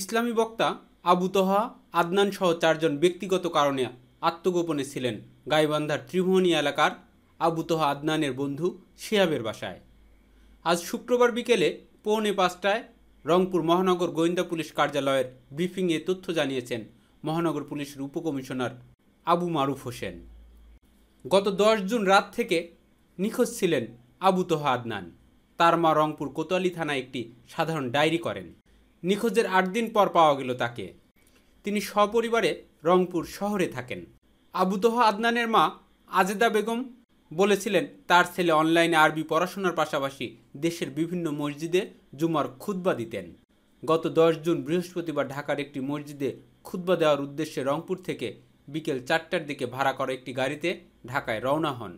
ইসলামী বক্তা আবু তোহা আদনান সহ চারজন ব্যক্তিগত কারণে আত্মগোপনে ছিলেন গাইবান্ধার ত্রিভুবনী এলাকার আবু তোহা আদনানের বন্ধু শিহাবের বাসায় আজ শুক্রবার বিকেলে পৌনে পাঁচটায় রংপুর মহানগর গোয়েন্দা পুলিশ কার্যালয়ের ব্রিফিংয়ে তথ্য জানিয়েছেন মহানগর পুলিশের উপকমিশনার আবু মারুফ হোসেন গত দশ জুন রাত থেকে নিখোঁজ ছিলেন আবু তোহা আদনান তার মা রংপুর কোতোয়ালি থানায় একটি সাধারণ ডায়েরি করেন নিখোঁজের আট দিন পর পাওয়া গেল তাকে তিনি সপরিবারে রংপুর শহরে থাকেন আবুদহ আদনানের মা আজেদা বেগম বলেছিলেন তার ছেলে অনলাইনে আরবি পড়াশোনার পাশাপাশি দেশের বিভিন্ন মসজিদে জুমার খুদ্া দিতেন গত দশ জুন বৃহস্পতিবার ঢাকার একটি মসজিদে খুদ্া দেওয়ার উদ্দেশ্যে রংপুর থেকে বিকেল চারটার দিকে ভাড়া করা একটি গাড়িতে ঢাকায় রওনা হন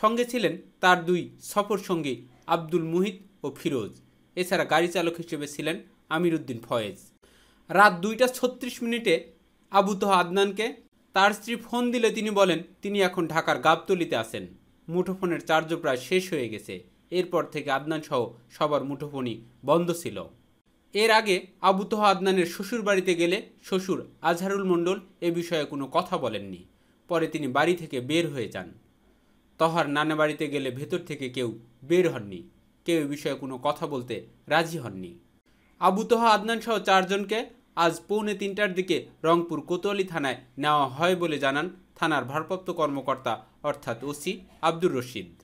সঙ্গে ছিলেন তার দুই সফর সঙ্গী আব্দুল মুহিত ও ফিরোজ এছাড়া গাড়ি চালক হিসেবে ছিলেন আমিরুদ্দিন ফয়েজ রাত দুইটা ছত্রিশ মিনিটে তহ আদনানকে তার স্ত্রী ফোন দিলে তিনি বলেন তিনি এখন ঢাকার গাবতলিতে আছেন মুঠোফোনের চার্জ প্রায় শেষ হয়ে গেছে এরপর থেকে আদনান সহ সবার মুঠোফোনই বন্ধ ছিল এর আগে তহ আদনানের শ্বশুর বাড়িতে গেলে শ্বশুর আজহারুল মণ্ডল এ বিষয়ে কোনো কথা বলেননি পরে তিনি বাড়ি থেকে বের হয়ে যান তহার নানা বাড়িতে গেলে ভেতর থেকে কেউ বের হননি কেউ এ বিষয়ে কোনো কথা বলতে রাজি হননি আবুতহ আদনান সহ চারজনকে আজ পৌনে তিনটার দিকে রংপুর কোতোয়ালি থানায় নেওয়া হয় বলে জানান থানার ভারপ্রাপ্ত কর্মকর্তা অর্থাৎ ওসি আব্দুর রশিদ